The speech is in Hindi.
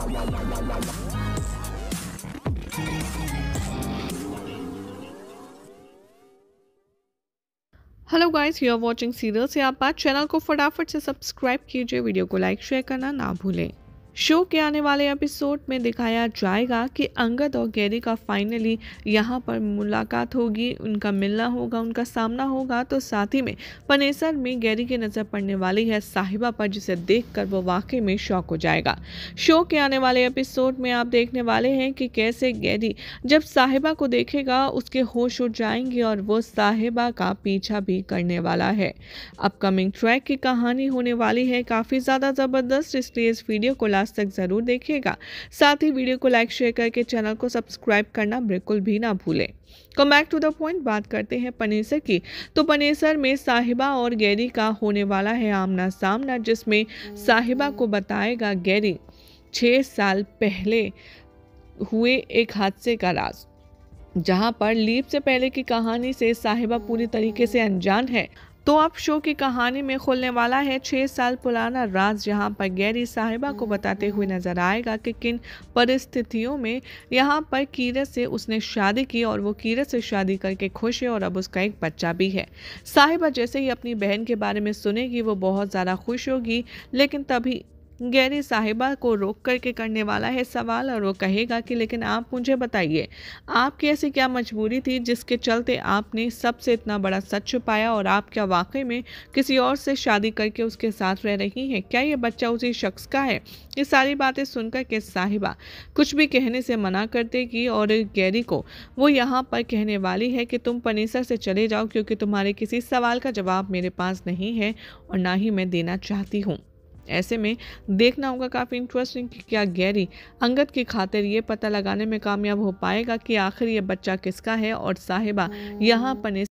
hello guys you are watching serial से आप बात चैनल को फटाफट से सब्सक्राइब कीजिए वीडियो को लाइक शेयर करना ना भूलें शो के आने वाले एपिसोड में दिखाया जाएगा कि अंगद और गैरी का फाइनली यहाँ पर मुलाकात होगी उनका मिलना होगा उनका सामना होगा तो साथ ही में पनेसर में गैरी की नज़र पड़ने वाली है साहिबा पर जिसे देखकर वो वाकई में शौक हो जाएगा शो के आने वाले एपिसोड में आप देखने वाले हैं कि कैसे गैरी जब साहिबा को देखेगा उसके होश उठ जाएंगे और वो साहिबा का पीछा भी करने वाला है अपकमिंग ट्रैक की कहानी होने वाली है काफ़ी ज़्यादा ज़बरदस्त इसलिए इस वीडियो को लास्ट लास्ट तक ज़रूर देखिएगा साथ ही वीडियो को लाइक शेयर करके चैनल को सब्सक्राइब करना बिल्कुल भी ना भूलें come back to the point बात करते हैं पनेसर की तो पनेसर में साहिबा और गैरी का होने वाला है आमना सामना जिसमें साहिबा को बताएगा गैरी छः साल पहले हुए एक हादसे का राज जहां पर लीप से पहले की कहानी से साहिबा पूरी तरीके से अनजान है तो अब शो की कहानी में खुलने वाला है छः साल पुराना राज जहां पर गैरी साहिबा को बताते हुए नजर आएगा कि किन परिस्थितियों में यहां पर कीरत से उसने शादी की और वो कीरत से शादी करके खुश है और अब उसका एक बच्चा भी है साहिबा जैसे ही अपनी बहन के बारे में सुनेगी वो बहुत ज़्यादा खुश होगी लेकिन तभी गैरी साहिबा को रोक करके करने वाला है सवाल और वो कहेगा कि लेकिन आप मुझे बताइए आपकी ऐसी क्या मजबूरी थी जिसके चलते आपने सबसे इतना बड़ा सच छुपाया और आप क्या वाकई में किसी और से शादी करके उसके साथ रह रही हैं क्या ये बच्चा उसी शख्स का है ये सारी बातें सुनकर के साहिबा कुछ भी कहने से मना कर देगी और गैरी को वो यहाँ पर कहने वाली है कि तुम पनीसर से चले जाओ क्योंकि तुम्हारे किसी सवाल का जवाब मेरे पास नहीं है और ना ही मैं देना चाहती हूँ ऐसे में देखना होगा काफ़ी इंटरेस्टिंग कि क्या गैरी अंगद की खातिर ये पता लगाने में कामयाब हो पाएगा कि आखिर ये बच्चा किसका है और साहिबा यहाँ पने